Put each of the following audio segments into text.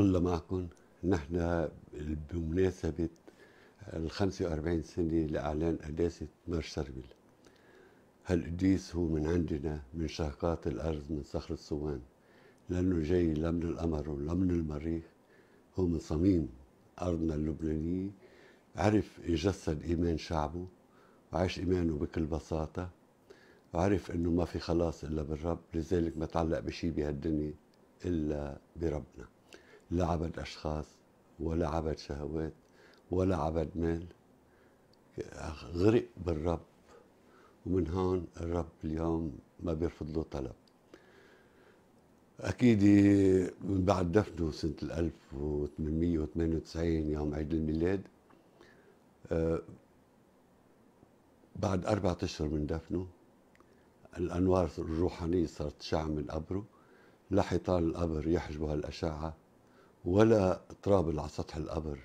الله معكم نحن بمناسبة ال 45 سنة لإعلان قداسة مرشربل هالقديس هو من عندنا من شهقات الأرض من صخر السوان لأنه جاي لا من القمر ولا من المريخ هو من صميم أرضنا اللبنانية عرف يجسد إيمان شعبه وعاش إيمانه بكل بساطة وعرف إنه ما في خلاص إلا بالرب لذلك ما تعلق بشي بهالدنيا إلا بربنا لا عبد أشخاص ولا عبد شهوات ولا عبد مال غرق بالرب ومن هون الرب اليوم ما بيرفض له طلب أكيد من بعد دفنه سنة 1898 يوم عيد الميلاد آه، بعد أربعة أشهر من دفنه الأنوار الروحانية صارت تشع من قبره لحيطان القبر يحجبها الأشعة ولا تراب اللي على سطح القبر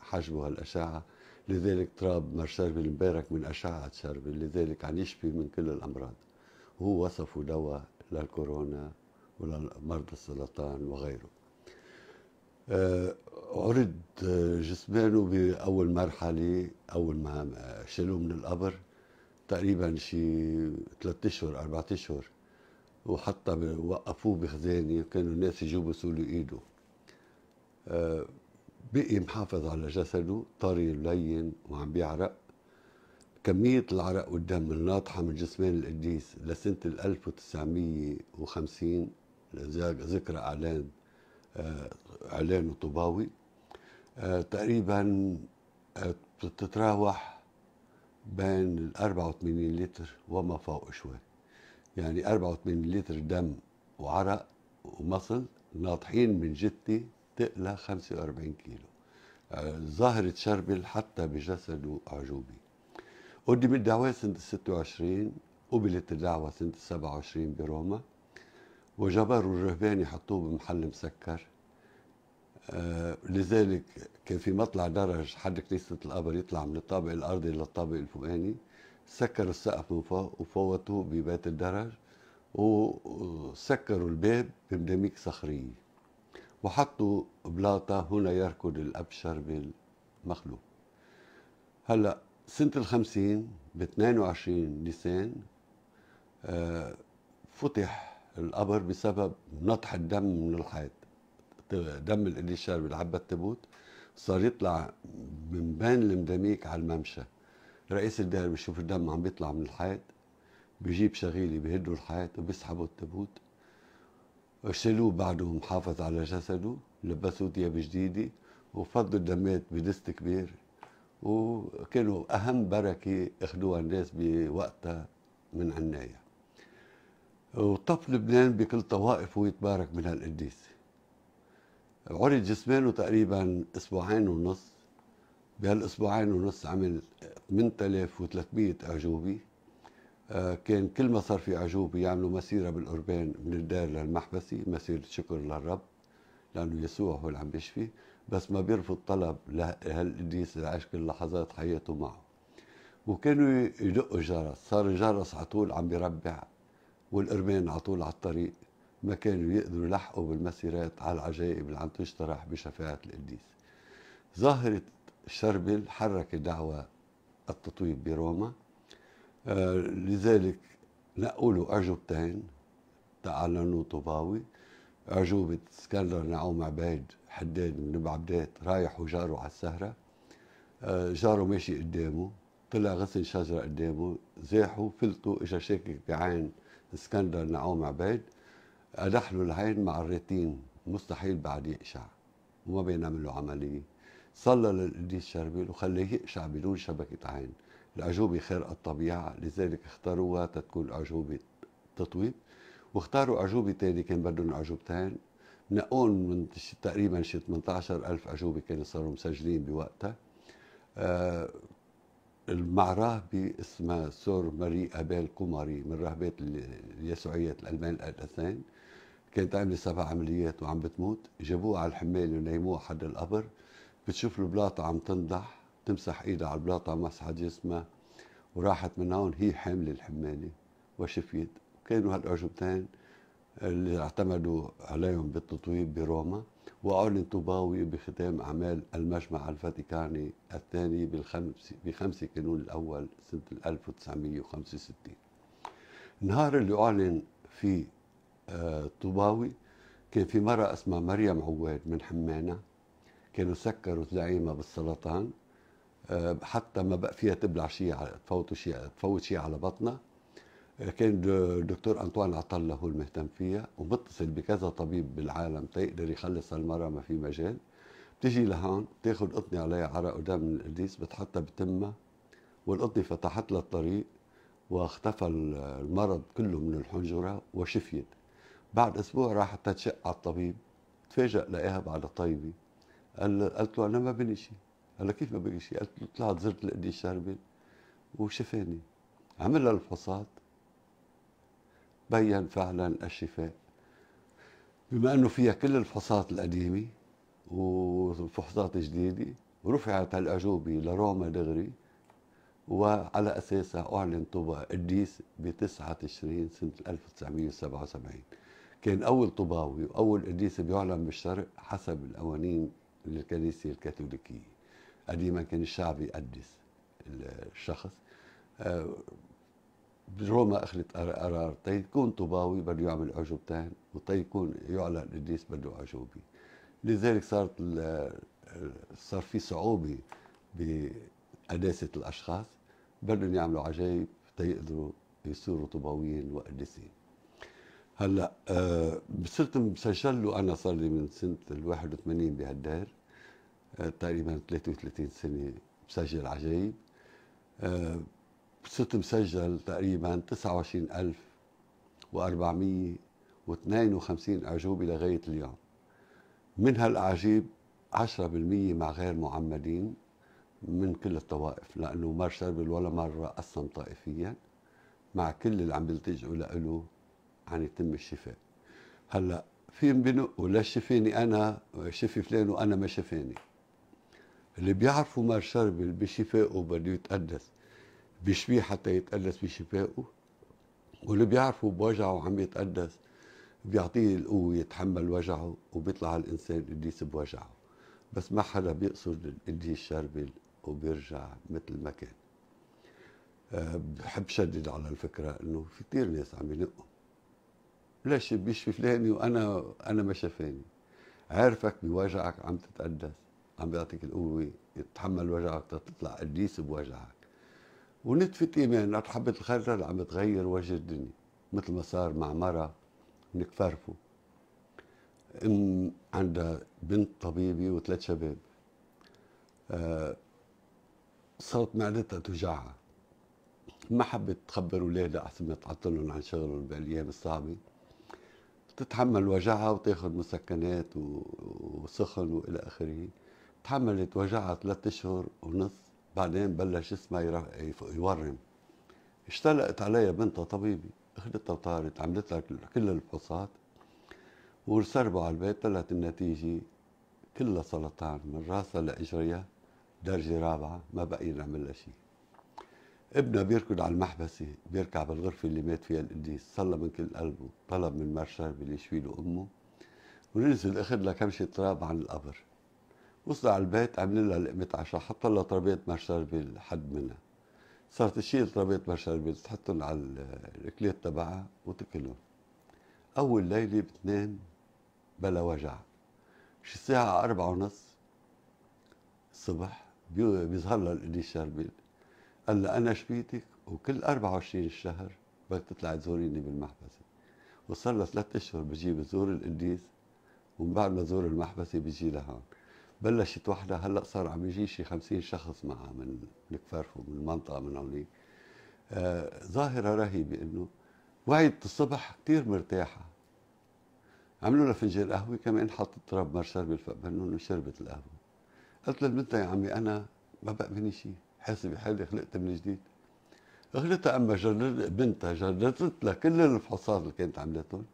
حجمه هالأشعة لذلك تراب مرشربل مبارك من أشعة شربل لذلك عم يشفي من كل الأمراض هو وصفه دواء للكورونا ولمرض السرطان وغيره أه عرض جسمانه بأول مرحلة أول ما شالوه من القبر تقريبا شي ثلاثة أشهر أربعة أشهر وحتى وقفوه بخزانة وكانوا الناس يجوا بسولوا إيده آه، بقي محافظ على جسده طري لين وعم بيعرق كمية العرق والدم الناطحة من جسمين القديس لسنة 1950 ذكرى إعلان آه، إعلان طباوي آه، تقريبا بتتراوح بين ال 84 لتر وما فوق شوي يعني 84 لتر دم وعرق ومصل ناطحين من جثتي تقلى 45 كيلو ظاهرة شربل حتى بجسده أعجوبة قدم الدعوة سنة 26 قبلت الدعوة سنة 27 بروما وجبروا الرهبان يحطوه بمحل مسكر آه، لذلك كان في مطلع درج حد كنيسة القبر يطلع من الطابق الأرضي للطابق الفوقاني سكر السقف من فوق وفوتوه ببيت الدرج وسكروا الباب بمداميك صخريه وحطوا بلاطة هنا يركض الأبشر بالمخلوق هلا سنة الخمسين ب 22 نيسان آه، فتح القبر بسبب نطح الدم من الحيط دم الإليشار بالعبة التابوت صار يطلع من بين المداميك على الممشى رئيس الدار بيشوف الدم عم بيطلع من الحيط بيجيب شغيلة بيهدوا الحيط وبيسحبوا التابوت اغسلوه بعده محافظ على جسده لبسوا ثياب جديده وفضوا الدمات بدست كبير وكانوا أهم بركة أخذوها الناس بوقتها من عناية وطف لبنان بكل طوائفه يتبارك من هالقديس عرض جسمانه تقريبا أسبوعين ونص بهالأسبوعين ونص عمل 8300 أعجوبة آه، كان كل ما صار في عجوب يعملوا مسيرة بالأربان من الدار للمحبسي مسيرة شكر للرب لأنه يسوع هو اللي عم بيشفي بس ما بيرفض طلب لهالقديس عاش كل لحظات حياته معه وكانوا يدقوا الجرس صار الجرس على طول عم بيربع والقربان على طول على الطريق ما كانوا يقدروا يلحقوا بالمسيرات على العجائب اللي عم تشترح بشفاعة القديس ظاهرة شربل حركت دعوة التطويب بروما آه لذلك نقولوا له اعجوبتين تعلنوا طباوي اعجوبه اسكندر نعوم عبيد حداد من بعبدات رايح وجاره على السهره آه جاره ماشي قدامه طلع غصن شجره قدامه زاحوا فلتوا اجا شاكك بعين اسكندر نعوم عبيد قدح العين مع الريتين مستحيل بعد يقشع وما بينعملوا عمليه صلى للقديس شربيل وخليه يقشع بدون شبكه عين الأعجوبة خير الطبيعة لذلك اختاروها تكون أعجوبة تطويب واختاروا أعجوبة ثانيه كان بدهم أعجوبتين نقون من تقريبا شي 18 ألف أعجوبة كانوا صاروا مسجلين بوقتها آه المعراهبة اسمها سور ماري أبيل كوماري من راهبات اليسوعية الألمان الأثنين كانت عاملة سبع عمليات وعم بتموت جابوها على الحمال ونيموها حد القبر بتشوف البلاطة عم تنضح تمسح ايدها على البلاطة مسحة جسمها وراحت من هون هي حاملة الحمالة وشفيت كانوا هالأعجبتين اللي اعتمدوا عليهم بالتطويب بروما وأعلن طوباوي بختام أعمال المجمع الفاتيكاني الثاني بالخمس بخمسة كانون الأول سنة 1965 النهار اللي أعلن فيه آه، طوباوي كان في مرة اسمها مريم عواد من حمانة كانوا سكروا زعيمها بالسرطان حتى ما بقى فيها تبلع شيء تفوت شيء تفوت شيء على بطنها كان الدكتور انطوان عطله هو المهتم فيها ومتصل بكذا طبيب بالعالم تيقدر يخلص المرأة ما في مجال بتيجي لهون بتاخذ قطنة عليها عرق ودم من القديس بتحطها بتمها والقطنة فتحت لها الطريق واختفى المرض كله من الحنجرة وشفيت بعد أسبوع راحت تتشق على الطبيب تفاجئ لقاها بعد طيبة قال قالت له أنا ما بني شيء هلا كيف ما بقي شيء قلت طلعت زرت لقدي الشربي وشفاني عمل لها الفحوصات بين فعلا الشفاء بما انه فيها كل الفحوصات القديمه والفحوصات الجديده رفعت الاعجوبه لروما دغري وعلى اساسها اعلن طوبى قديس ب 9 تشرين سنه 1977 كان اول طوباوي واول قديس بيعلن بالشرق حسب القوانين للكنيسه الكاثوليكيه قديما كان الشعب يقدس الشخص بروما آه، اخذت قرار تيكون طوباوي بده يعمل عجوبتين وتيكون يعلن قديس بده عجوبي لذلك صارت آه، صار في صعوبه بقداسه الاشخاص بدهم يعملوا عجائب تيقدروا يصيروا طوباويين وقديسين هلا آه، صرت مسجل له انا صار لي من سنه ال 81 بهالدار تقريبا 33 سنه مسجل عجيب آه، صرت مسجل تقريبا 29452 أعجوبة لغاية اليوم من هالأعاجيب 10% مع غير معمدين من كل الطوائف لأنه ما شربل ولا مرة قسم طائفيا مع كل اللي عم بيلتجئوا له عن يتم الشفاء هلا في بنقوا لا شفاني انا شفي فلان وانا ما شفاني اللي بيعرفوا مار شربل بشفائه بده يتقدس بيشفيه حتى يتقدس بشفائه واللي بيعرفوا بوجعه عم يتقدس بيعطيه القوة يتحمل وجعه وبيطلع الإنسان قديس بوجعه بس ما حدا بيقصد القديس شربل وبيرجع مثل ما كان أه، بحب شدد على الفكرة إنه في كثير ناس عم ينقوا ليش بيشفي فلاني وأنا أنا ما شفاني عارفك بوجعك عم تتقدس عم بيعطيك القوة تتحمل وجعك تطلع قديس بوجعك ونتفة إيمان حبة الخير عم بتغير وجه الدنيا مثل ما صار مع مرة من كفرفو أم عندها بنت طبيبة وثلاث شباب آه معدتها توجعها ما حبت تخبر اولادها احسن ما تعطلهم عن شغلهم بالايام الصعبه تتحمل وجعها وتاخذ مسكنات وسخن والى اخره تحملت وجعها ثلاث اشهر ونص بعدين بلش جسمها يورم اشتلقت علي بنتها طبيبي اخذتها وطارت عملت لها كل الفحوصات وسربوا على البيت طلعت النتيجه كلها سرطان من راسها لاجريها درجه رابعه ما بقي نعمل لها شيء ابنها بيركض على المحبسة بيركع بالغرفة اللي مات فيها القديس صلى من كل قلبه طلب من مار اللي يشفي له أمه ونزل أخذ لها كمشة تراب عن القبر وصل على البيت عملنا لها لقمة عشاء حط لها طربية مشربيل حد منها صارت تشيل طربية مشربيل تحطهم على الكليت تبعها وتكلهم أول ليلة بتنام بلا وجع شي ساعة أربعة ونص الصبح بيظهر لها الإلي شربيل قال لها أنا شبيتك وكل 24 الشهر بدك تطلعي تزوريني بالمحبسة وصار لها ثلاث أشهر بجيب زور القديس ومن بعد ما زور المحبسة بيجي لهون بلشت وحده هلا صار عم يجي شي 50 شخص معها من الكفارفو من المنطقه من هونيك آه ظاهره رهيبه انه وعيت الصبح كثير مرتاحه عملوا لها فنجان قهوه كمان حطت رب شربة بالفقبن شربت القهوه قلت للبنت يا عمي انا ما بقى مني شيء حاسه بحالي خلقت من جديد اخذتها اما جردت بنتها جردت لها كل الفحوصات اللي كانت عملتهم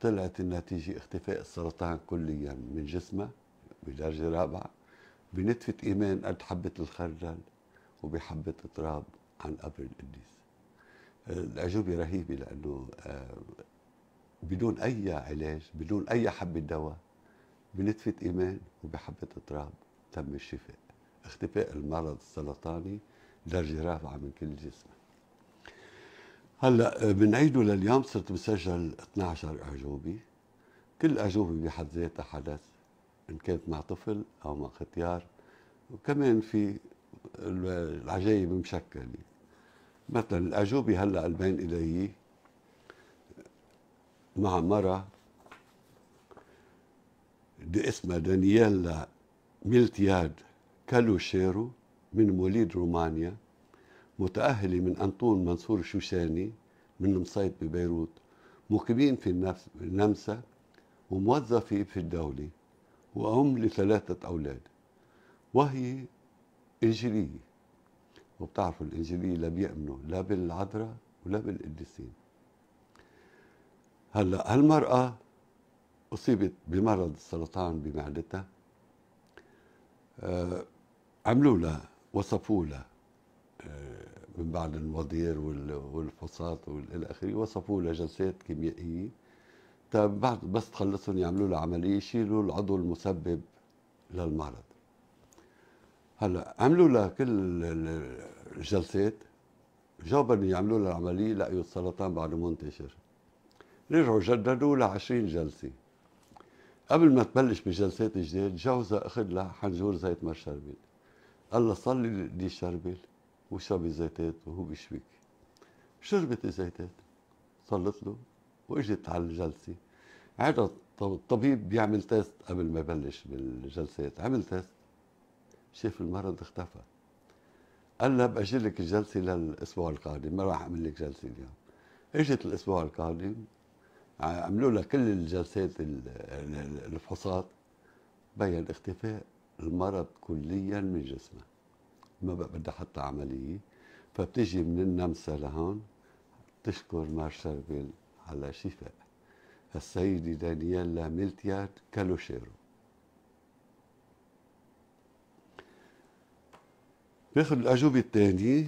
طلعت النتيجه اختفاء السرطان كليا من جسمها بدرجة رابعة بنتفة إيمان قد حبة الخردل وبحبة تراب عن قبر القديس الأجوبة رهيبة لأنه آه، بدون أي علاج بدون أي حبة دواء بنتفة إيمان وبحبة تراب تم الشفاء اختفاء المرض السرطاني درجة رابعة من كل جسم هلا آه، بنعيده لليوم صرت مسجل 12 أعجوبة كل أعجوبة بحد ذاتها حدث ان كانت مع طفل او مع ختيار وكمان في العجايب مشكله مثلا الاجوبه هلا البين الي مع مرة دي اسمها دانييلا ميلتياد كالوشيرو من مواليد رومانيا متأهلة من أنطون منصور شوشاني من مصيد ببيروت مقيمين في النمسا وموظفة في الدولة وأم لثلاثة أولاد وهي إنجيلية وبتعرفوا الإنجيلية لا بيأمنوا لا بالعذراء ولا بالقديسين هلا هالمرأة أصيبت بمرض السرطان بمعدتها آه عملوا لها وصفوا لها آه من بعد المضير والفصات والى اخره وصفوا لها جلسات كيميائيه بعد بس تخلصهم يعملوا له عمليه يشيلوا العضو المسبب للمرض هلا عملوا لها كل الجلسات جاوبني يعملوا لها العمليه لقيوا السرطان بعده منتشر رجعوا جددوا له 20 جلسه قبل ما تبلش بجلسات جديد جوزها اخذ لها حنجور زيت مرشربيل قال لها صلي دي شربل وشربي زيتات وهو بيشبيك شربت الزيتات صلت له واجت على الجلسه هذا الطبيب بيعمل تيست قبل ما يبلش بالجلسات عمل تيست شاف المرض اختفى قال لها باجل لك الجلسه للاسبوع القادم ما راح اعمل لك جلسه اليوم اجت الاسبوع القادم عملوا لها كل الجلسات الفحوصات بين اختفاء المرض كليا من جسمه ما بقى بدها حتى عمليه فبتيجي من النمسا لهون تشكر مارشال على شفاء السيدة دانييلا ميلتيات كالوشيرو ناخذ الأجوبة الثانية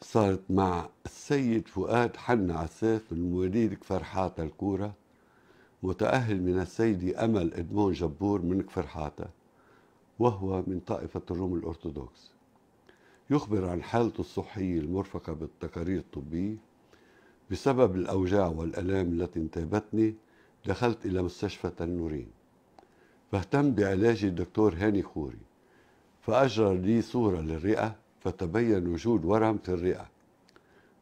صارت مع السيد فؤاد حنا عساف من مواليد كفر الكورة متأهل من السيدة أمل إدمون جبور من كفر وهو من طائفة الروم الأرثوذكس يخبر عن حالته الصحية المرفقة بالتقارير الطبية بسبب الأوجاع والألام التي انتابتني دخلت إلى مستشفى تنورين فاهتم بعلاج الدكتور هاني خوري فأجرى لي صورة للرئة فتبين وجود ورم في الرئة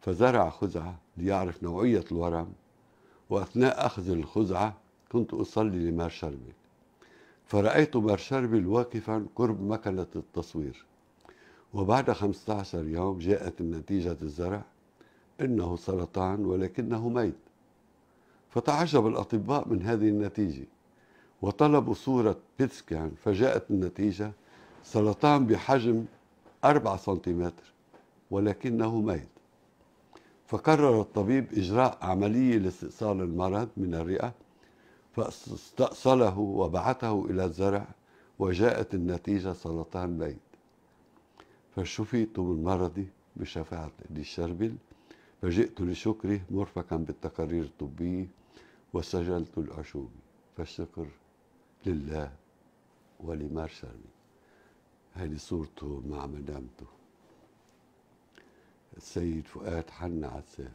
فزرع خزعة ليعرف نوعية الورم وأثناء أخذ الخزعة كنت أصلي لمار شربل فرأيت مار شربل واقفا قرب مكنة التصوير وبعد 15 يوم جاءت نتيجة الزرع إنه سرطان ولكنه ميت فتعجب الأطباء من هذه النتيجة وطلبوا صورة بيتسكان فجاءت النتيجة سرطان بحجم 4 سنتيمتر ولكنه ميت فقرر الطبيب إجراء عملية لاستئصال المرض من الرئة فاستأصله وبعثه إلى الزرع وجاءت النتيجة سرطان ميت فشفيت من مرضي بشفاعة الشربل فجئت لشكره مرفقا بالتقارير الطبية وسجلت الأشوبة فالشكر لله ولمارشالي هذه صورته مع مدامته السيد فؤاد حنا عساف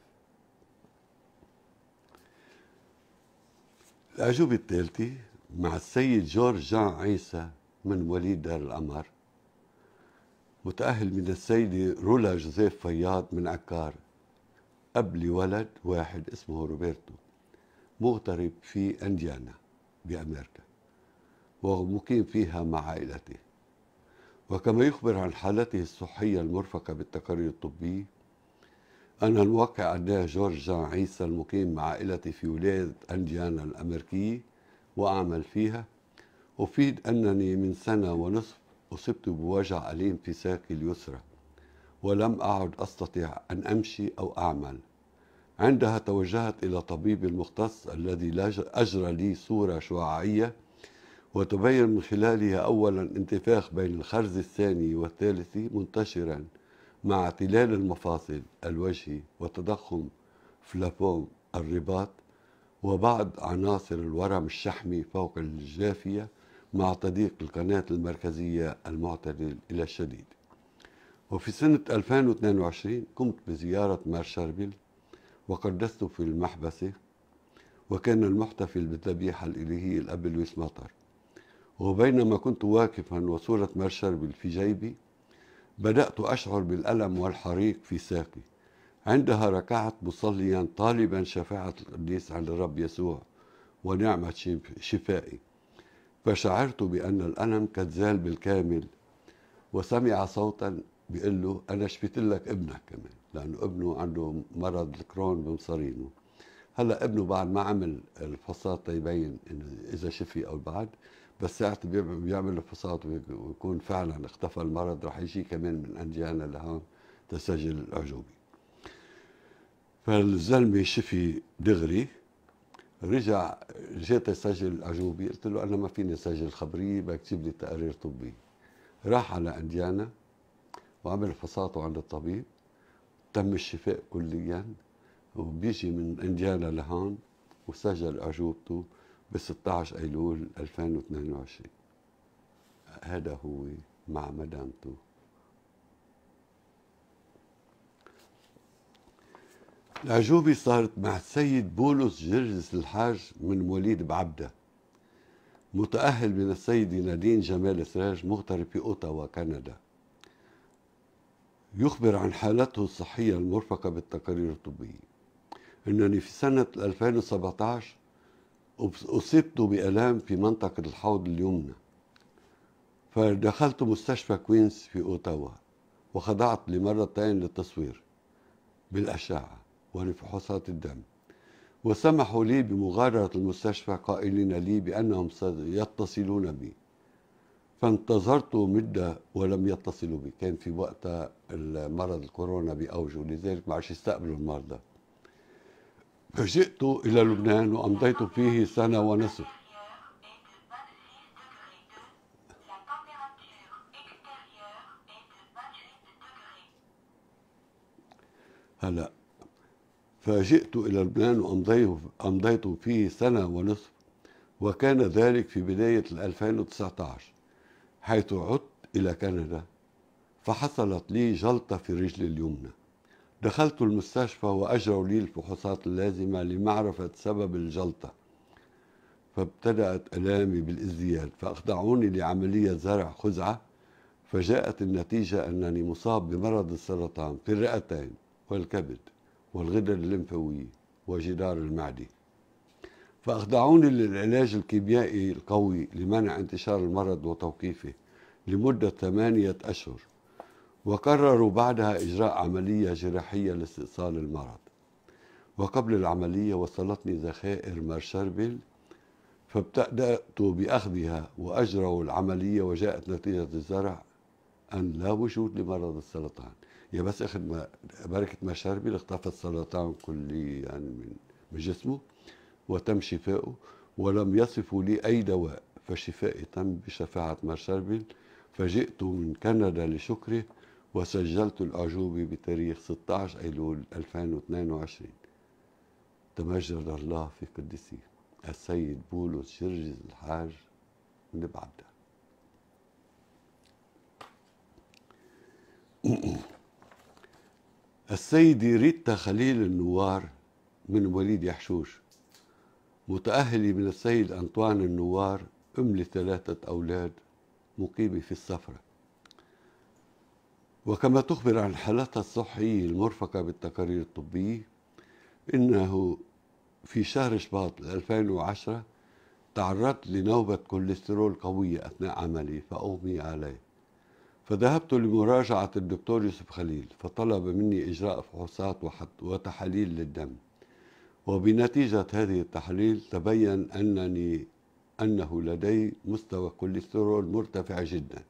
الأعجوبة الثالثة مع السيد جورج جان عيسى من وليد دار القمر متأهل من السيدة رولا جوزيف فياض من عكار أب لولد واحد اسمه روبرتو مغترب في أنديانا بأمريكا ومقيم فيها مع عائلته وكما يخبر عن حالته الصحية المرفقة بالتقارير الطبية أن الواقع أداه جورج جان عيسى المقيم مع عائلته في ولاية أنديانا الأمريكية وأعمل فيها أفيد أنني من سنة ونصف أصبت بوجع أليم في ساقي اليسرى ولم أعد أستطيع أن أمشي أو أعمل عندها توجهت إلى طبيب المختص الذي أجرى لي صورة شعاعية وتبين من خلالها أولا انتفاخ بين الخرز الثاني والثالث منتشرا مع تلال المفاصل الوجهي وتضخم فلابوم الرباط وبعض عناصر الورم الشحمي فوق الجافية مع تضييق القناة المركزية المعتدل إلى الشديد وفي سنة 2022 قمت بزيارة مارشاربيل وقدست في المحبسة وكان المحتفل بالذبيحة الإلهية الأب لويس مطر وبينما كنت واقفا وصورة مارشاربيل في جيبي بدأت أشعر بالألم والحريق في ساقي عندها ركعت مصليا طالبا شفاعة القديس عند الرب يسوع ونعمة شفائي فشعرت بأن الألم قد زال بالكامل وسمع صوتا بيقول له انا شفيت لك ابنك كمان لانه ابنه عنده مرض الكرون بمصارينه هلا ابنه بعد ما عمل الفحوصات تيبين انه اذا شفي او بعد بس ساعة بيعمل الفحوصات ويكون فعلا اختفى المرض رح يجي كمان من انديانا لهون تسجل الاعجوبه فالزلمه شفي دغري رجع جيت اسجل الاعجوبه قلت له انا ما فيني اسجل خبريه بكتب لي تقارير طبيه راح على انديانا وعمل فحصاته عند الطبيب تم الشفاء كليا وبيجي من انديانا لهون وسجل اعجوبته ب 16 ايلول 2022 هذا هو مع مدانته العجوبة صارت مع السيد بولس جرجس الحاج من مواليد بعبدة متأهل من السيدة نادين جمال سراج مغترب في أوتاوا كندا يخبر عن حالته الصحية المرفقة بالتقارير الطبية أنني في سنة 2017 أصبت بألام في منطقة الحوض اليمنى فدخلت مستشفى كوينز في أوتاوا وخضعت لمرتين للتصوير بالأشعة ولفحوصات الدم وسمحوا لي بمغادرة المستشفى قائلين لي بأنهم سيتصلون بي فانتظرت مدة ولم يتصلوا بي كان في وقتها المرض الكورونا بأوجه لذلك ما عادش يستقبلوا المرضى فجئت إلى لبنان وأمضيت فيه سنة ونصف هلا فجئت إلى لبنان وأمضيت فيه سنة ونصف وكان ذلك في بداية 2019 حيث عدت إلى كندا فحصلت لي جلطة في رجلي اليمنى دخلت المستشفى وأجروا لي الفحوصات اللازمة لمعرفة سبب الجلطة فابتدأت ألامي بالازدياد فأخضعوني لعملية زرع خزعة فجاءت النتيجة أنني مصاب بمرض السرطان في الرئتين والكبد والغدد الليمفاوية وجدار المعدة فأخضعوني للعلاج الكيميائي القوي لمنع انتشار المرض وتوقيفه لمدة ثمانية أشهر وقرروا بعدها إجراء عملية جراحية لاستئصال المرض وقبل العملية وصلتني ذخائر مرشربل فابتدأت بأخذها وأجروا العملية وجاءت نتيجة الزرع أن لا وجود لمرض السرطان يا بس أخذ ما بركة مرشربل اختفى السرطان كليا يعني من جسمه وتم شفائه ولم يصفوا لي أي دواء فشفائي تم بشفاعة مارشال فجئت من كندا لشكره وسجلت الأعجوبة بتاريخ 16 أيلول 2022 تمجد الله في قدسي السيد بولس شرجز الحاج من عبده السيدة ريتا خليل النوار من وليد يحشوش متأهلة من السيد أنطوان النوار أم لثلاثة أولاد مقيمة في السفرة وكما تخبر عن حالتها الصحية المرفقة بالتقارير الطبية إنه في شهر شباط 2010 تعرضت لنوبة كوليسترول قوية أثناء عملي فأغمي عليه فذهبت لمراجعة الدكتور يوسف خليل فطلب مني إجراء فحوصات وتحاليل للدم وبنتيجة هذه التحليل تبين أنني أنه لدي مستوى كوليسترول مرتفع جدا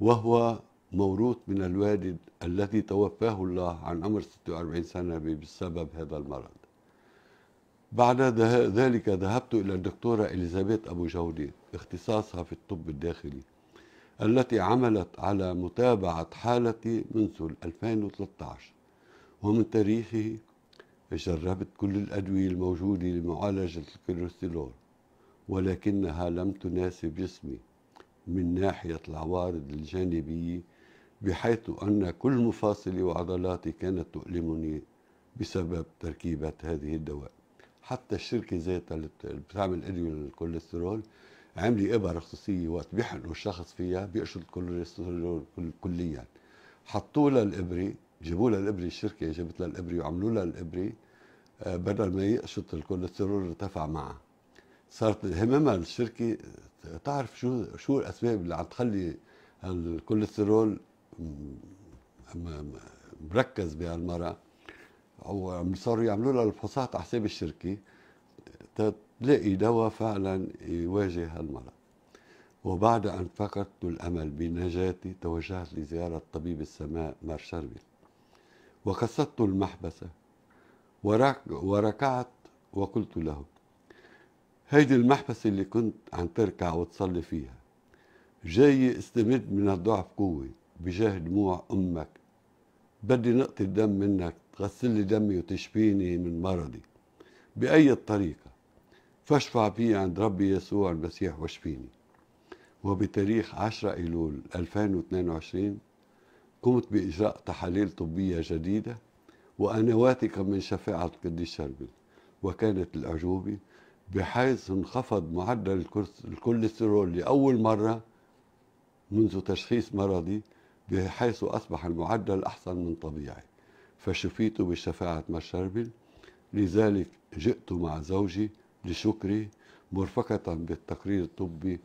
وهو موروث من الوالد الذي توفاه الله عن عمر 46 سنة بسبب هذا المرض بعد ذلك ذهبت إلى الدكتورة إليزابيث أبو جودي اختصاصها في الطب الداخلي التي عملت على متابعة حالتي منذ 2013 ومن تاريخه جربت كل الأدوية الموجودة لمعالجة الكوليسترول ولكنها لم تناسب جسمي من ناحية العوارض الجانبية بحيث أن كل مفاصلي وعضلاتي كانت تؤلمني بسبب تركيبة هذه الدواء حتى الشركة ذاتها اللي بتعمل أدوية للكوليسترول عاملة إبر خصوصية وقت بيحقنوا الشخص فيها بيقشط الكوليسترول كليا حطوا لها الإبرة جابوا لها الابره الشركه جابت لها الابره وعملوا لها الابره آه، بدل ما يقشط الكوليسترول ارتفع معها صارت هممها الشركه تعرف شو شو الاسباب اللي عم تخلي الكوليسترول مركز بهالمرأة صاروا يعملوا لها الفحوصات على حساب الشركه تلاقي دواء فعلا يواجه هالمرأة وبعد أن فقدت الأمل بنجاتي توجهت لزيارة طبيب السماء مار شربل وقصدت المحبسة وركعت وقلت له هيدي المحبسة اللي كنت عم تركع وتصلي فيها جاي استمد من الضعف قوة بجاه دموع أمك بدي نقطة دم منك تغسل لي دمي وتشفيني من مرضي بأي طريقة فاشفع بي عند ربي يسوع المسيح واشفيني وبتاريخ 10 أيلول 2022 قمت بإجراء تحاليل طبية جديدة وأنا واثقه من شفاعة القديس شربل وكانت الأعجوبة بحيث انخفض معدل الكوليسترول لأول مرة منذ تشخيص مرضي بحيث أصبح المعدل أحسن من طبيعي فشفيت بشفاعة مشربل لذلك جئت مع زوجي لشكري مرفقة بالتقرير الطبي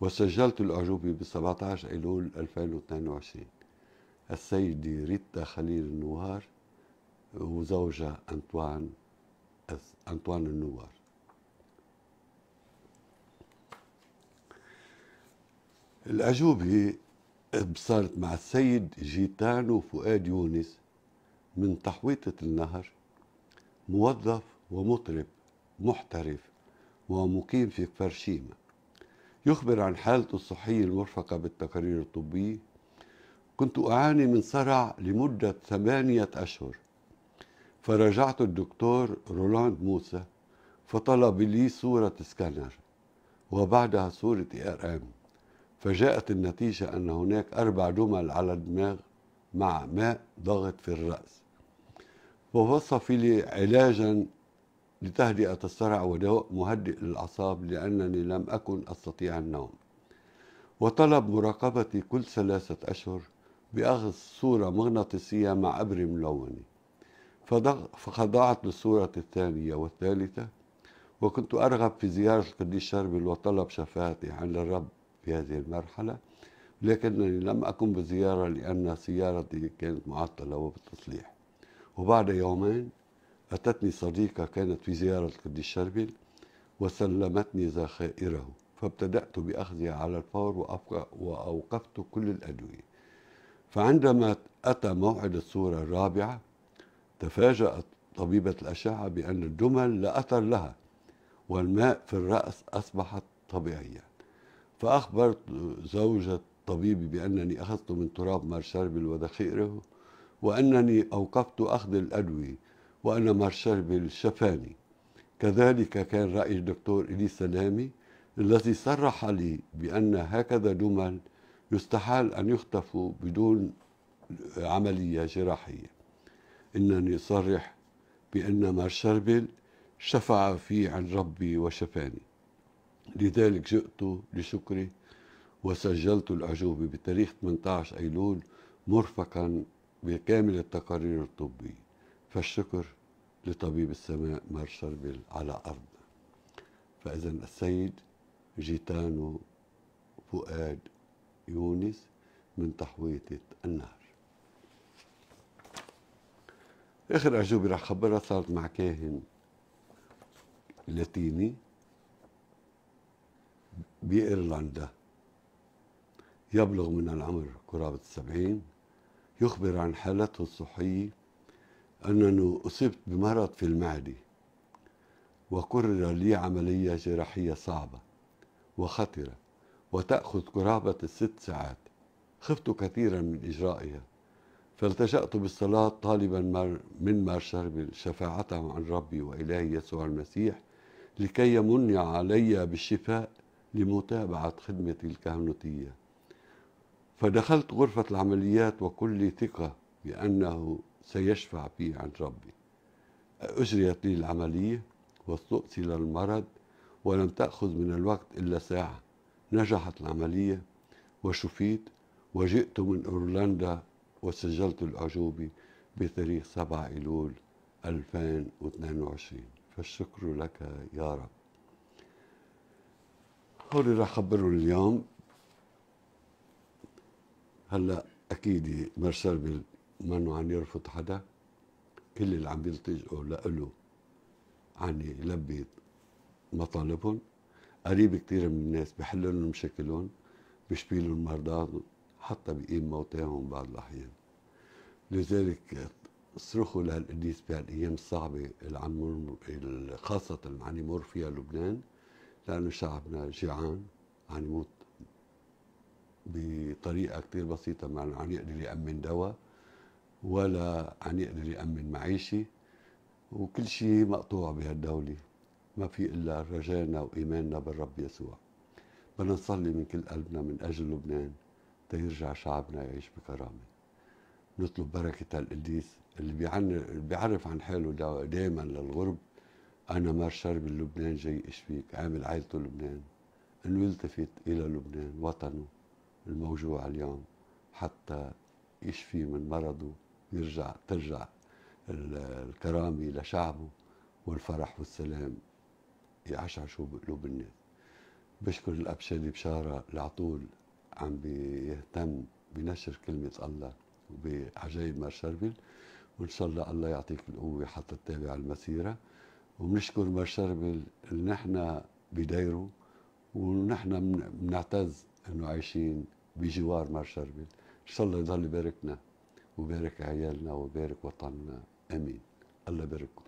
وسجلت الأعجوبة ب 17 أيلول 2022 السيدة ريتا خليل النوار وزوجها أنطوان أنطوان النوار الأجوبة صارت مع السيد جيتانو فؤاد يونس من تحويطة النهر موظف ومطرب محترف ومقيم في فرشيمة يخبر عن حالته الصحية المرفقة بالتقارير الطبية كنت أعاني من صرع لمدة ثمانية أشهر فرجعت الدكتور رولاند موسى فطلب لي صورة سكانر وبعدها صورة ار ام فجاءت النتيجة أن هناك أربع دمل على الدماغ مع ماء ضغط في الرأس ووصف لي علاجا لتهدئة الصرع ودواء مهدئ للأعصاب لأنني لم أكن أستطيع النوم وطلب مراقبتي كل ثلاثة أشهر بأخذ صورة مغناطيسية مع إبرة ملونة فخضعت للصورة الثانية والثالثة وكنت أرغب في زيارة القديس شربل وطلب شفاعتي عند الرب في هذه المرحلة لكنني لم أقم بالزيارة لأن سيارتي كانت معطلة وبالتصليح وبعد يومين أتتني صديقة كانت في زيارة القديس شربل وسلمتني ذخائره فابتدأت بأخذها على الفور وأوقفت كل الأدوية فعندما أتى موعد الصورة الرابعة تفاجأت طبيبة الأشعة بأن الدمل لا أثر لها والماء في الرأس أصبحت طبيعية فأخبرت زوجة طبيبي بأنني أخذت من تراب مارشربل وذخيره وأنني أوقفت أخذ الأدوية وأن مارشربل شفاني كذلك كان رأي الدكتور إلي سلامي الذي صرح لي بأن هكذا دمل يستحال أن يخطفوا بدون عملية جراحية إنني صرح بأن مارشربل شفع في عن ربي وشفاني لذلك جئت لشكري وسجلت الأعجوبة بتاريخ 18 أيلول مرفقا بكامل التقارير الطبية فالشكر لطبيب السماء مار شربل على أرضنا فإذا السيد جيتانو فؤاد يونس من تحويطة النهر آخر أعجوبة رح خبرها صارت مع كاهن لاتيني بإيرلندا يبلغ من العمر قرابة السبعين يخبر عن حالته الصحية أنه أصبت بمرض في المعدة وقرر لي عملية جراحية صعبة وخطرة وتأخذ قرابة الست ساعات خفت كثيرا من إجرائها فالتجأت بالصلاة طالبا من مارشال شفاعته عن ربي وإلهي يسوع المسيح لكي يمن علي بالشفاء لمتابعة خدمتي الكهنوتية فدخلت غرفة العمليات وكل ثقة بأنه سيشفع بي عن ربي أجريت لي العملية واستؤصل المرض ولم تأخذ من الوقت إلا ساعة نجحت العملية وشفيت وجئت من أورلاندا وسجلت الأعجوبة بتاريخ 7 أيلول 2022 فالشكر لك يا رب هولي رح خبره اليوم هلا أكيد مرسل منه عم يرفض حدا كل اللي عم يلتجئوا لإله عم يلبي مطالبهم قريب كثير من الناس بحل لهم مشاكلهم بيشفي لهم مرضاهم حتى بقيم موتاهم بعض الأحيان لذلك صرخوا للقديس بهالأيام الصعبة اللي عم خاصة اللي عم يمر فيها لبنان لأنه شعبنا جيعان عم يموت بطريقة كثير بسيطة ما عم يقدر يأمن دواء ولا عم يقدر يأمن معيشة وكل شيء مقطوع بهالدولة ما في إلا رجائنا وإيماننا بالرب يسوع بدنا نصلي من كل قلبنا من أجل لبنان تيرجع شعبنا يعيش بكرامة نطلب بركة القديس اللي بيعرف عن حاله دائما للغرب أنا مار شرب لبنان جاي أشفيك عامل عائلته لبنان أنه يلتفت إلى لبنان وطنه الموجوع اليوم حتى يشفي من مرضه يرجع ترجع الكرامة لشعبه والفرح والسلام يعشعشوا بقلوب الناس بشكر الأب شادي بشارة اللي عطول عم بيهتم بنشر كلمة الله وبعجائب مار شربل وإن شاء الله الله يعطيك القوة حتى تتابع المسيرة وبنشكر مار شربل اللي نحن بدايره ونحن بنعتز انه عايشين بجوار مار شربل ان شاء الله يضل يباركنا وبارك عيالنا وبارك وطننا امين الله يبارككم